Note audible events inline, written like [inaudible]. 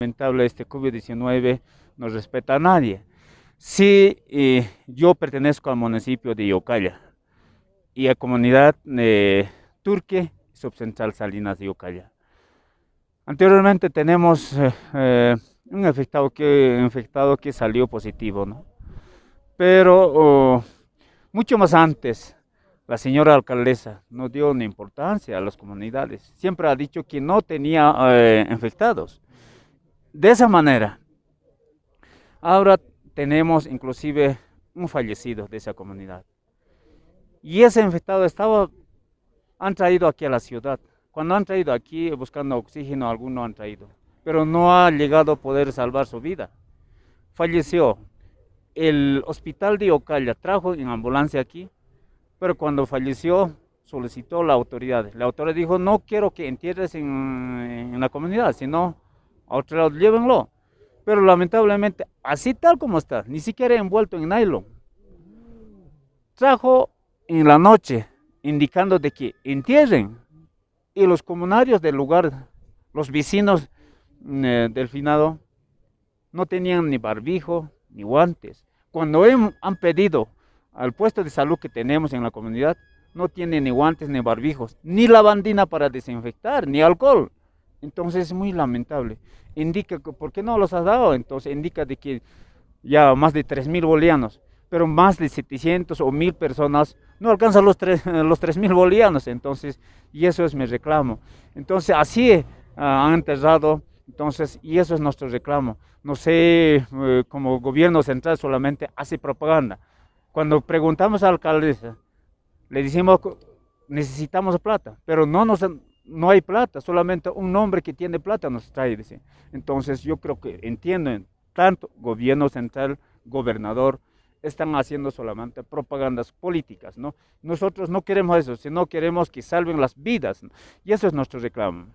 lamentable este COVID-19 no respeta a nadie. Sí, yo pertenezco al municipio de Yocalla y a comunidad de turque subcentral Salinas de Yocalla. Anteriormente tenemos eh, eh, un que, infectado que salió positivo, ¿no? Pero mucho más antes, la señora alcaldesa no dio ni importancia a las comunidades. Siempre ha dicho que no tenía eh, infectados de esa manera. Ahora tenemos inclusive un fallecido de esa comunidad. Y ese infectado estaba, han traído aquí a la ciudad. Cuando han traído aquí buscando oxígeno, alguno han traído, pero no ha llegado a poder salvar su vida. Falleció. El hospital de Ocalla trajo en ambulancia aquí, pero cuando falleció solicitó la autoridad. La autoridad dijo, no quiero que entierres en, en la comunidad, sino a otro lado llévenlo. Pero lamentablemente, así tal como está, ni siquiera envuelto en nylon. Trajo en la noche, indicando de que entierren. Y los comunarios del lugar, los vecinos mm, eh, del finado, no tenían ni barbijo ni guantes. Cuando han pedido al puesto de salud que tenemos en la comunidad, no tienen ni guantes ni barbijos, ni lavandina para desinfectar, ni alcohol. Entonces es muy lamentable. Indica, ¿por qué no los has dado? Entonces indica de que ya más de 3.000 bolianos, pero más de 700 o 1.000 personas no alcanzan los 3.000 [laughs] los Entonces, y eso es mi reclamo. Entonces, así eh, han enterrado. Entonces, y eso es nuestro reclamo. No sé, eh, como gobierno central solamente hace propaganda. Cuando preguntamos al alcalde alcaldesa, le decimos necesitamos plata, pero no nos no hay plata, solamente un hombre que tiene plata nos trae, dice. Entonces yo creo que entienden, tanto gobierno central, gobernador, están haciendo solamente propagandas políticas, ¿no? Nosotros no queremos eso, sino queremos que salven las vidas, y eso es nuestro reclamo.